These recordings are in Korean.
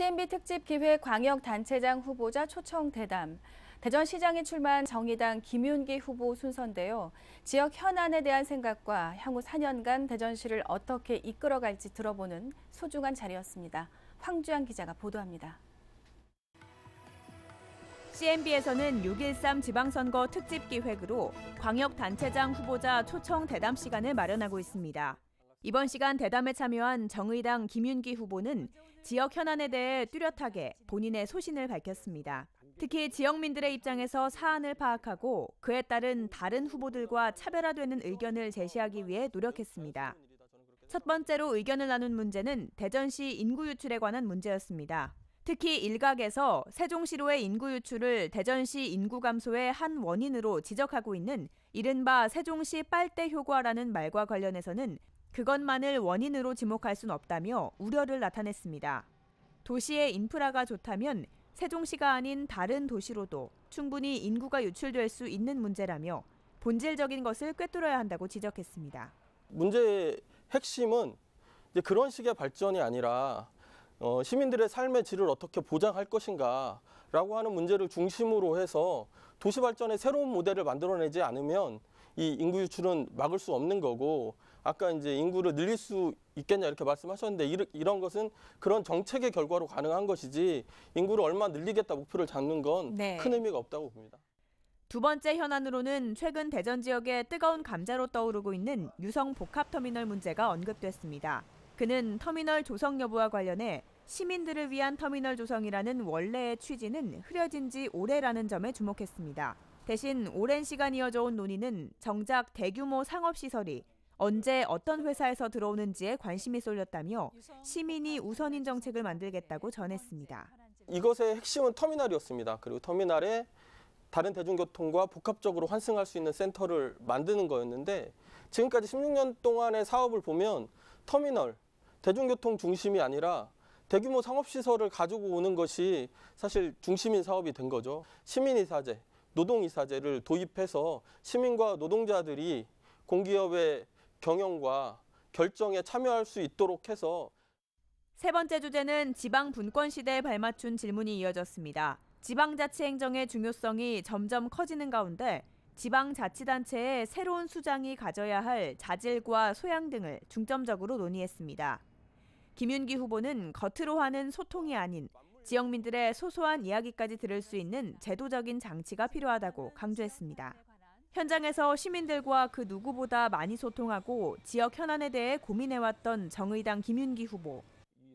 CMB 특집 기획 광역단체장 후보자 초청 대담. 대전시장에 출마한 정의당 김윤기 후보 순서인데요. 지역 현안에 대한 생각과 향후 4년간 대전시를 어떻게 이끌어갈지 들어보는 소중한 자리였습니다. 황주한 기자가 보도합니다. CNB에서는 6.13 지방선거 특집 기획으로 광역단체장 후보자 초청 대담 시간을 마련하고 있습니다. 이번 시간 대담에 참여한 정의당 김윤기 후보는 지역 현안에 대해 뚜렷하게 본인의 소신을 밝혔습니다. 특히 지역민들의 입장에서 사안을 파악하고 그에 따른 다른 후보들과 차별화되는 의견을 제시하기 위해 노력했습니다. 첫 번째로 의견을 나눈 문제는 대전시 인구 유출에 관한 문제였습니다. 특히 일각에서 세종시로의 인구 유출을 대전시 인구 감소의 한 원인으로 지적하고 있는 이른바 세종시 빨대 효과라는 말과 관련해서는 그것만을 원인으로 지목할 순 없다며 우려를 나타냈습니다. 도시의 인프라가 좋다면 세종시가 아닌 다른 도시로도 충분히 인구가 유출될 수 있는 문제라며 본질적인 것을 꿰뚫어야 한다고 지적했습니다. 문제의 핵심은 이제 그런 식의 발전이 아니라 어, 시민들의 삶의 질을 어떻게 보장할 것인가라고 하는 문제를 중심으로 해서 도시 발전의 새로운 모델을 만들어내지 않으면 이 인구 유출은 막을 수 없는 거고 아까 이제 인구를 늘릴 수 있겠냐 이렇게 말씀하셨는데 이런 것은 그런 정책의 결과로 가능한 것이지 인구를 얼마 늘리겠다 목표를 잡는 건큰 네. 의미가 없다고 봅니다. 두 번째 현안으로는 최근 대전 지역의 뜨거운 감자로 떠오르고 있는 유성 복합터미널 문제가 언급됐습니다. 그는 터미널 조성 여부와 관련해 시민들을 위한 터미널 조성이라는 원래의 취지는 흐려진 지 오래라는 점에 주목했습니다. 대신 오랜 시간 이어져 온 논의는 정작 대규모 상업시설이 언제 어떤 회사에서 들어오는지에 관심이 쏠렸다며 시민이 우선인 정책을 만들겠다고 전했습니다. 이것의 핵심은 터미널이었습니다. 그리고 터미널에 다른 대중교통과 복합적으로 환승할 수 있는 센터를 만드는 거였는데 지금까지 16년 동안의 사업을 보면 터미널, 대중교통 중심이 아니라 대규모 상업시설을 가지고 오는 것이 사실 중심인 사업이 된 거죠. 시민이사제, 노동이사제를 도입해서 시민과 노동자들이 공기업의 경영과 결정에 참여할 수 있도록 해서 세 번째 주제는 지방 분권 시대에 발맞춘 질문이 이어졌습니다. 지방자치행정의 중요성이 점점 커지는 가운데 지방자치단체의 새로운 수장이 가져야 할 자질과 소양 등을 중점적으로 논의했습니다. 김윤기 후보는 겉으로 하는 소통이 아닌 지역민들의 소소한 이야기까지 들을 수 있는 제도적인 장치가 필요하다고 강조했습니다. 현장에서 시민들과 그 누구보다 많이 소통하고 지역 현안에 대해 고민해왔던 정의당 김윤기 후보.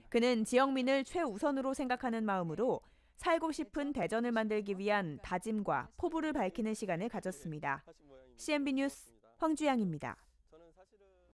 그는 지역민을 최우선으로 생각하는 마음으로 살고 싶은 대전을 만들기 위한 다짐과 포부를 밝히는 시간을 가졌습니다. CNB 뉴스 황주양입니다.